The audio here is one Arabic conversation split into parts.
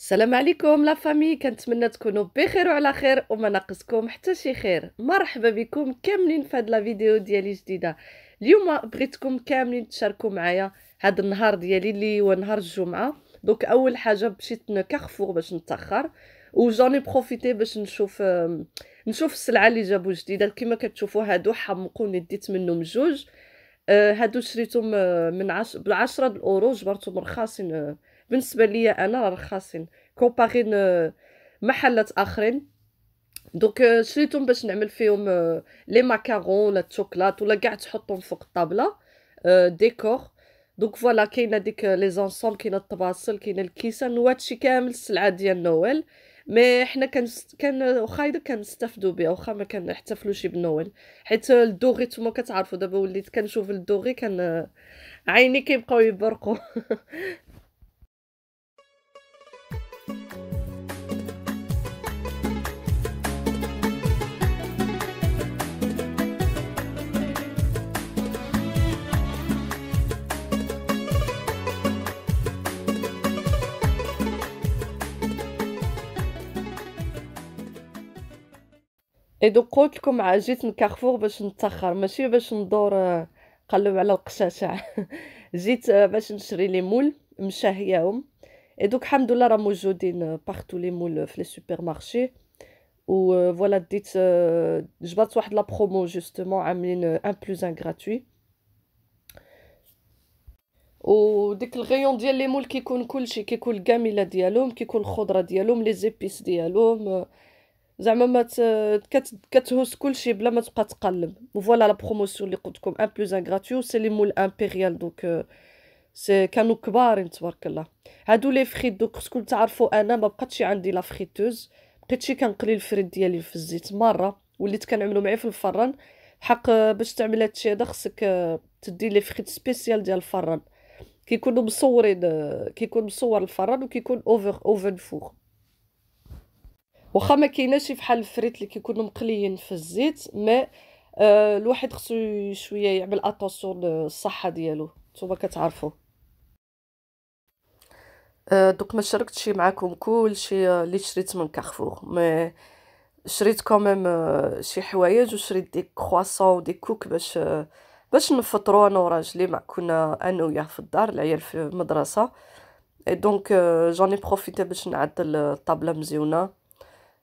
السلام عليكم لا فامي كنتمنى تكونوا بخير وعلى خير وما ناقصكم حتى شي خير مرحبا بكم كاملين في هاد لا فيديو ديالي جديده اليوم بغيتكم كاملين تشاركوا معايا هاد النهار ديالي اللي هو نهار الجمعه دونك اول حاجه مشيت لكارفور باش نتاخر وجوني بروفيتي باش نشوف نشوف السلعه اللي جابوا جديده كما كتشوفوا هادو حمقوني ديت منهم جوج آه، هادو شريتهم آه، من عش... ب 10 الاورو جبرتهم رخاصين آه، بالنسبه ليا انا رخاصين كومبارين آه، محلات اخرين دونك آه، شريتهم باش نعمل فيهم آه، لي ماكارون ولا الشوكولات ولا كاع تحطهم فوق الطابله ديكور دونك فوالا كاينه ديك لي زونسوم كاينه الطباسل كاينه الكيسان وهادشي كامل السلعه ديال نويل مي حنا كان كان واخا اذا كنستافدو بها واخا ما كنحتفلوش بنويل حيت الدوغي نتوما كتعرفوا دابا وليت كنشوف الدوغي كان عيني كيبقاو يبرقوا اي دو قلت لكم جيت من كارفور باش نتاخر ماشي باش ندور آه، نقلب على القشاشة جيت آه، باش نشري لي مول مشاهياهم اي دوك الحمد لله راه موجودين بارتو آه، لي مول في لي سوبر مارشي و فوالا ديت جبرت واحد لا برومو جوستمون عاملين ان بلوز ان غراتوي ديك الغيون ديال لي مول كيكون كلشي كيكون الكاميله ديالهم كيكون الخضره ديالهم لي زيبيس ديالهم زعما ما كتهز كلشي بلا ما تبقى تقلب وفوالا لا بروموسيون اللي قلت لكم ان بلوز ان غراتيو سي لي مول امبيريال دونك سي كانوا كبارين تبارك الله هادو لي فخيت دوك خصكم تعرفوا انا ما بقاتش عندي لا فريتوز شي كنقلي الفريت ديالي في الزيت مره وليت كنعملو معايا في الفران حق باش تعمل هادشي هذا خصك آه، تدي لي فخيت سبيسيال ديال الفران كيكونوا مصورين آه، كيكون مصور الفران وكيكون اوفر اوفن فوغ واخا ما كايناش بحال الفريت اللي كيكونوا مقليين في الزيت ما آه الواحد خصو شويه يعمل اتونسيون للصحه ديالو نتوما كتعرفوا آه دوك ما شاركتش معكم كلشي آه، اللي شريت من كارفور ما شريت كوميم آه، شي حوايج وشريت دي كرواسون ودي كوك باش آه، باش نفطرو انا وراجلي مع كنا انا وياه في الدار العيال في المدرسه اي دونك جوني بروفيتي باش نعدل الطابله مزيونه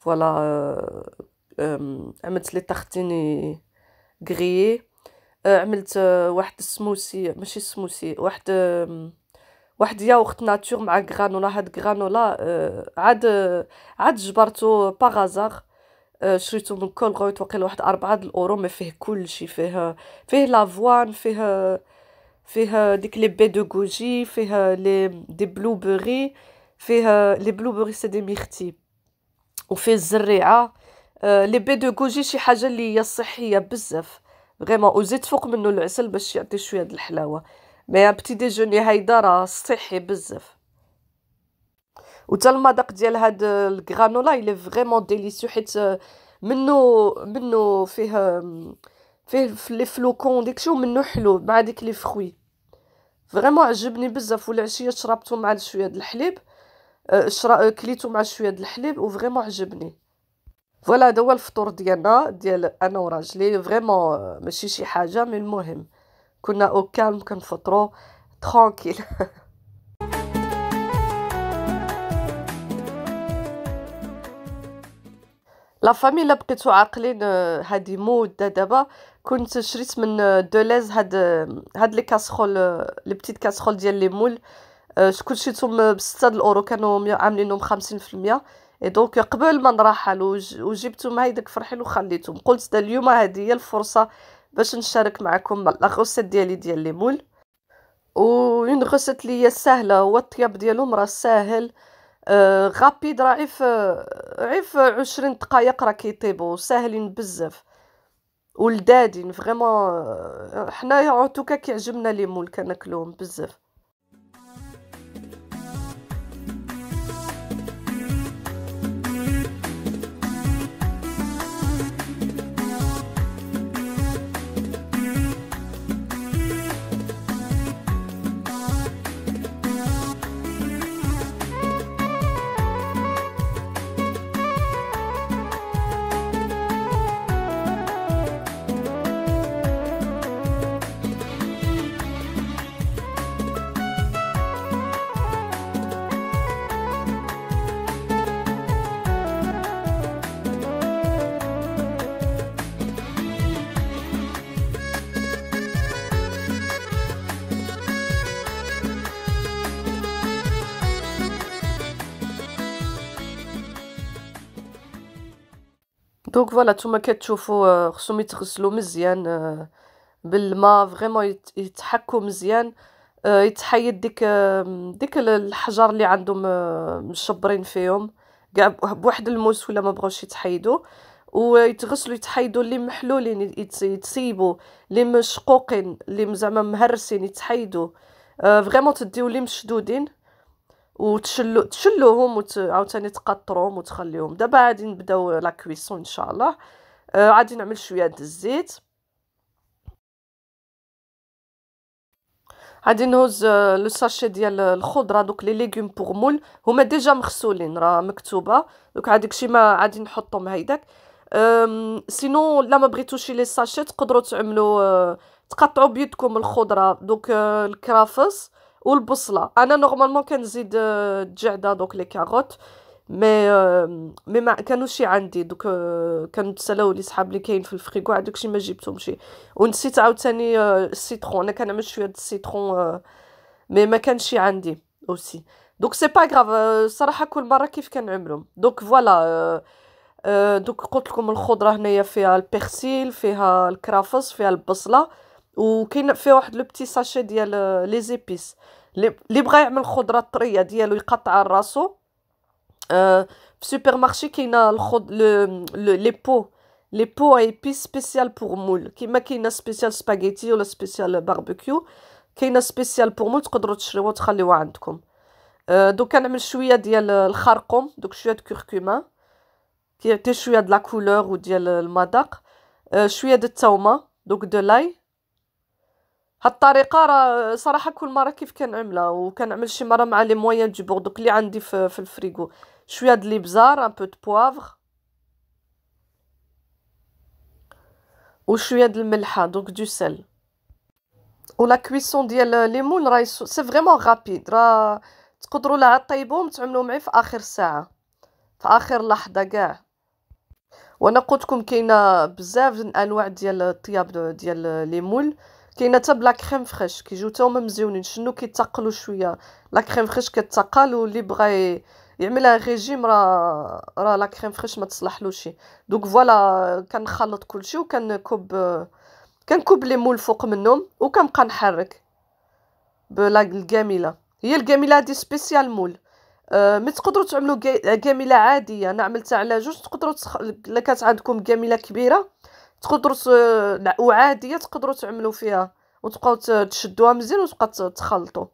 فوالا euh, euh, آه، عملت لي طاختيني غري عملت واحد السموسي ماشي سموسي واحد واحد ياوخت ناتور مع غرانولا هاد غرانولا آه، عاد آه، عاد جبرتو باغازار شريتو من كل غويت وقيل واحد أربعة د الأورو ما فيه كل شي فيه فيه لافوان فيه فيه ديك لي بي دو كوجي فيه لي دي بلوبري فيه لي بلوبري سي دي ميختي وفيه الزريعه آه، لي بي دو كوجي شي حاجه اللي هي صحيه بزاف فريمون وزيد فوق منه العسل باش يعطي شويه د الحلاوه مي ان بتي ديجوني هايدا راه صحي بزاف وتا المذاق ديال هاد الكرانولا الي فريمون ديليسيو حيت آه، منو منو فيه فيه لي فلوكون داكشي منو حلو مع ديك لي فخوي فريمون عجبني بزاف والعشيه شربته مع شويه د الحليب آه، شرا آه، كليتو مع شويه ديال الحليب وفريمون عجبني فوالا هذا هو الفطور ديالنا ديال انا وراجلي فريمون آه، ماشي شي حاجه من المهم كنا او كالم كنفطرو ترانكيل لا فامي لا بقيتو عاقلين هادي مده دابا كنت شريت من دوليز هاد هاد لي كاسرول لي بتيت كاسرول ديال لي مول شكون شريتهم بستة الاورو كانوا عاملينهم خمسين في المية اي دونك قبل ما نرحل وجبتهم هيداك فرحيل وخليتهم قلت دا اليوم هذه هي الفرصه باش نشارك معكم لاغوسيت ديالي ديال لي مول و اون غوسيت لي هي سهله هو الطياب ديالهم راه ساهل آه غابيد راه عيف عيف عشرين دقائق راه كيطيبو ساهلين بزاف ولدادين فريمون آه، حنايا اون توكا كيعجبنا مول كناكلوهم بزاف دونك فوالا نتوما كتشوفوا خصهم يتغسلوا مزيان بالماء فريمون يتحكوا مزيان يتحيد ديك ديك الحجر اللي عندهم مشبرين فيهم كاع بواحد الموس ولا ما بغاوش يتحيدوا ويتغسلوا يتحيدوا اللي محلولين يتسيبوا اللي مشقوقين اللي زعما مهرسين يتحيدوا فريمون تديو اللي مشدودين وتشلو تشلوهم وعاوتاني عاوتاني تقطروهم وتخليهم دابا غادي نبداو لا كويسون ان شاء الله آه، غادي نعمل شويه د الزيت غادي نهز آه، لو ساشي ديال الخضره دوك لي ليغوم بوغ مول هما ديجا مغسولين راه مكتوبه دوك هذاك الشيء ما غادي نحطهم هيداك سينو لا ما بغيتوش لي ساشي تقدروا تعملوا آه، تقطعوا بيدكم الخضره دوك الكرافس والبصله انا نورمالمون كنزيد الجعده دوك لي كاروت مي مي ما كانوش عندي دوك تسلاو لي صحاب لي كاين في الفريكو عاد داكشي ما جبتهمش ونسيت عاوتاني السيترون انا كنعمل شويه د السيترون مي ما كانش عندي اوسي دونك سي با غراف الصراحه كل مره كيف كنعملهم دونك فوالا دوك قلت لكم الخضره هنايا فيها البيرسيل فيها الكرافس فيها البصله وكاين فيه واحد لو بتي ساشي ديال آه، لي زيبيس اللي بغا يعمل الخضره الطريه ديالو يقطعها لراسو آه، في سوبر مارشي كاينه الخض لي بو لي بو ايبيس سبيسيال بور مول كيما كاينه سبيسيال سباغيتي ولا سبيسيال باربيكيو كاينه سبيسيال بور مول تقدروا تشريوها وتخليوها عندكم أه دوكا نعمل شويه ديال آه، الخرقوم دوك شويه د كركمه كيعطي شويه د لا كولور وديال المذاق شويه د التومه دوك دو لاي هالطريقه صراحه كل مره كيف وكان عمل شي مره مع لي موين دو بوردوك اللي عندي في, في الفريغو شويه دلي بزار ان بو دو بوافغ وشويه دل الملحه دونك دو سل لا كويسون ديال ليمون راه سي فريمون غابيد راه تقدروا لا طيبوهم تعملوا معي في اخر ساعه في اخر لحظه كاع وانا قلت لكم كاينه بزاف الانواع ديال الطياب ديال ليمون كاينه حتى بلا كريم فريش كيجيو حتى هما مزيونين شنو كيتقلوا شويه لا كريم فريش كتقال واللي بغى يعملها ريجيم راه راه لا كريم فريش ما تصلحلوش دونك فوالا كنخلط كلشي وكنكب كنكب لي مول فوق منهم وكنبقى نحرك بلا الكامله هي الكامله هادي سبيسيال مول أه مي تقدروا تعملوا كامله عاديه انا عملتها على جوج تقدروا تخ... الا كانت عندكم كامله كبيره تقدروا وعاديه تقدروا تعملوا فيها وتبقاو تشدوها مزيان وتبقى تخلطوا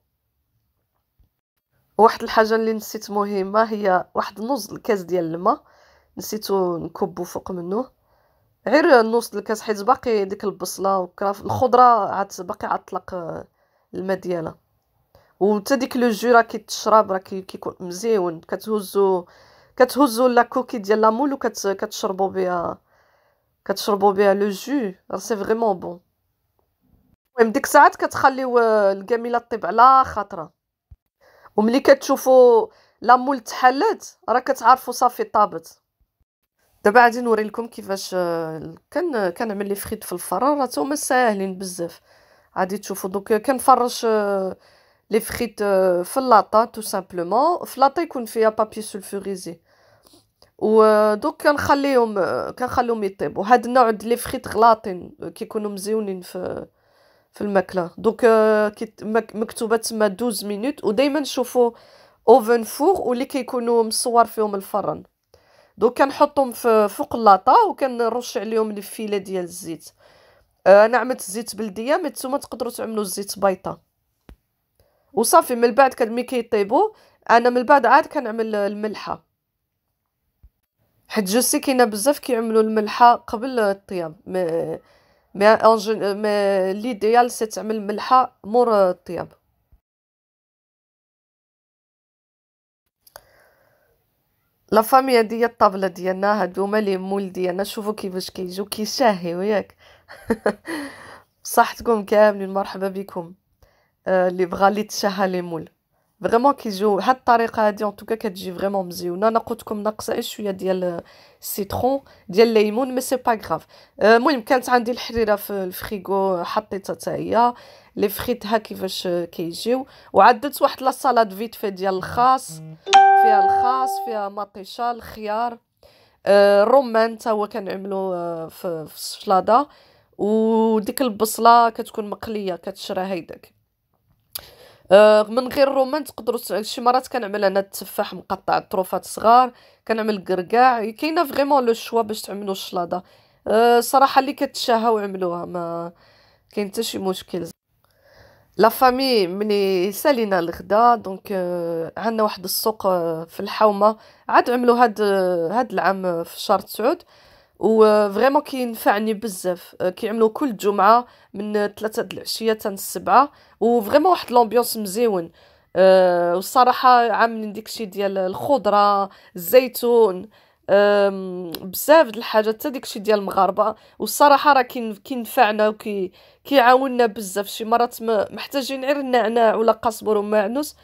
واحد الحاجه اللي نسيت مهمه هي واحد نص الكاس ديال الماء نسيتو نكبو فوق منه غير نص الكاس حيت باقي ديك البصله وكراف الخضره عاد باقي عطلق آه، الماء ديالها وحتى ديك لو جو راه كيتشرب راه كيكون مزيون كتهزو كتهزو لا كوكي ديال لامول وكتشربو بها كتشربوا بها لو جو راه سي فريمون بون المهم ديك الساعات كتخليو آه، الكاميله طيب على خاطره وملي كتشوفوا لا مول تحلات راه كتعرفوا صافي طابت دابا غادي نوري لكم كيفاش آه، كان كنعمل لي فخيت في الفران راه هما ساهلين بزاف غادي تشوفوا دوك كنفرش آه، لي فخيت في اللاطا تو سامبلومون في اللاطا يكون فيها بابي سولفوريزي ودوك كنخليهم كنخليهم يطيبوا هاد النوع ديال لي فريت غلاطين كيكونوا مزيونين في في الماكله دوك مكتوبه تما 12 مينوت ودائما نشوفوا اوفن فور واللي كيكونوا مصور فيهم الفرن دوك كنحطهم في فوق اللاطا وكنرش عليهم الفيله ديال الزيت انا عملت الزيت بلديه مي نتوما تقدروا تعملوا الزيت بيطه وصافي من بعد كد مي كيطيبوا انا من بعد عاد كنعمل الملحه حيت جوسي كاينه بزاف كيعملوا الملحه قبل الطياب ما ما انجن ما ليديال سي تعمل الملحه مور الطياب لا فامي هادي هي الطابله ديالنا هما لي مول ديالنا شوفوا كيفاش كيجيو كيشهيو ياك بصحتكم كاملين مرحبا بكم اللي آه، بغى لي تشهى لي مول فريمون كيجيو بهاد الطريقه هادي ان توكا كتجي فريمون مزيونه انا قلت لكم ناقصه شويه ديال السيترون ديال الليمون مي سي با غراف المهم كانت عندي الحريره في الفريغو حطيتها حتى هي لي ها كيفاش كيجيو وعدلت واحد لا سالاد فيت في ديال الخاص فيها الخاص فيها مطيشه الخيار الرمان حتى هو كنعملو في الشلاضه وديك البصله كتكون مقليه كتشرى هيداك آه، من غير الرومان تقدروا شي مرات كنعمل انا التفاح مقطع طروفات صغار كنعمل الكركاع كاينه فريمون لو شوا باش تعملوا الشلاضه آه، صراحه اللي كتشاهاو عملوها ما كاين حتى شي مشكل لا فامي ملي سالينا الغدا دونك آه، عندنا واحد السوق في الحومه عاد عملوا هاد هاد العام في شهر تسعود وفريمون كينفعني بزاف آه، كيعملوا كل جمعه من ثلاثة د العشيه حتى للسبعة وفريمون واحد لومبيونس مزيون آه، والصراحه عاملين داكشي ديال الخضره الزيتون بزاف د الحاجات حتى داكشي ديال المغاربه والصراحه راه كينفعنا وكي كيعاوننا بزاف شي مرات محتاجين غير النعناع ولا قزبر ومعنوس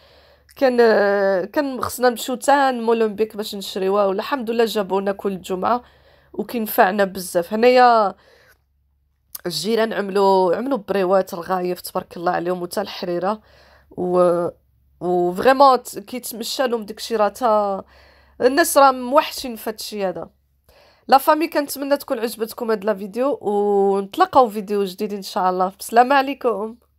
كان آه، كان خصنا نمشيو تان مولمبيك باش نشريوها والحمد لله جابونا كل جمعه وكينفعنا بزاف هنايا الجيران عملوا عملوا بريوات رغايف تبارك الله عليهم وتا الحريره و وفريمون كيتمشى لهم داكشي راه تا الناس راه موحشين فهادشي هذا لا فامي كنتمنى تكون عجبتكم هاد لا فيديو ونتلاقاو فيديو جديد ان شاء الله بسلام عليكم